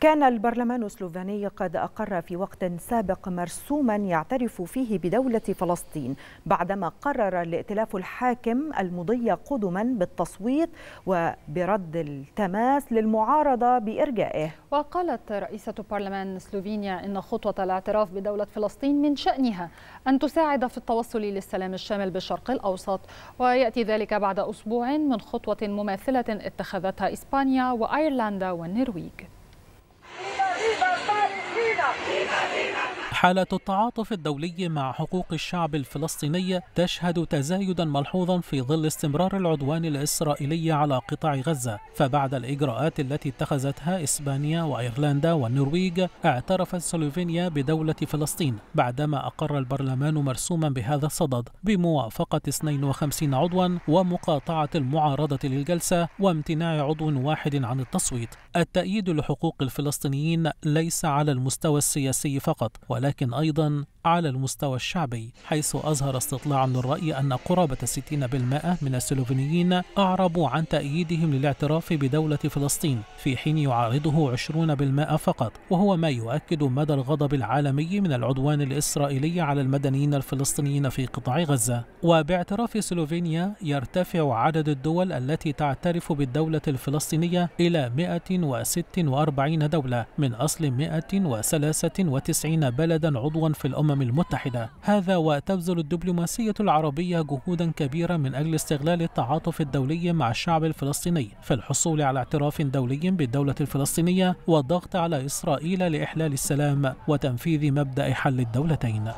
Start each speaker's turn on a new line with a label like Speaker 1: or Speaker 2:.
Speaker 1: كان البرلمان السلوفاني قد أقر في وقت سابق مرسوما يعترف فيه بدولة فلسطين بعدما قرر الائتلاف الحاكم المضي قدما بالتصويت وبرد التماس للمعارضة بإرجائه
Speaker 2: وقالت رئيسة برلمان سلوفينيا إن خطوة الاعتراف بدولة فلسطين من شأنها أن تساعد في التوصل للسلام الشامل بالشرق الأوسط ويأتي ذلك بعد أسبوع من خطوة مماثلة اتخذتها إسبانيا وأيرلندا والنرويج
Speaker 3: حالة التعاطف الدولي مع حقوق الشعب الفلسطيني تشهد تزايدا ملحوظا في ظل استمرار العدوان الإسرائيلي على قطاع غزة فبعد الإجراءات التي اتخذتها إسبانيا وإيرلندا والنرويج اعترفت سلوفينيا بدولة فلسطين بعدما أقر البرلمان مرسوما بهذا الصدد بموافقة 52 عضوا ومقاطعة المعارضة للجلسة وامتناع عضو واحد عن التصويت التأييد لحقوق الفلسطينيين ليس على المستوى السياسي فقط ولكن ولكن أيضا على المستوى الشعبي حيث أظهر استطلاع للرأي أن قرابة 60% من السلوفينيين أعربوا عن تأييدهم للاعتراف بدولة فلسطين في حين يعارضه 20% فقط وهو ما يؤكد مدى الغضب العالمي من العدوان الإسرائيلي على المدنيين الفلسطينيين في قطاع غزة وباعتراف سلوفينيا يرتفع عدد الدول التي تعترف بالدولة الفلسطينية إلى 146 دولة من أصل 193 بلد بلدا عضوا في الأمم المتحدة هذا وتبذل الدبلوماسية العربية جهودا كبيرة من أجل استغلال التعاطف الدولي مع الشعب الفلسطيني في الحصول على اعتراف دولي بالدولة الفلسطينية والضغط على إسرائيل لإحلال السلام وتنفيذ مبدأ حل الدولتين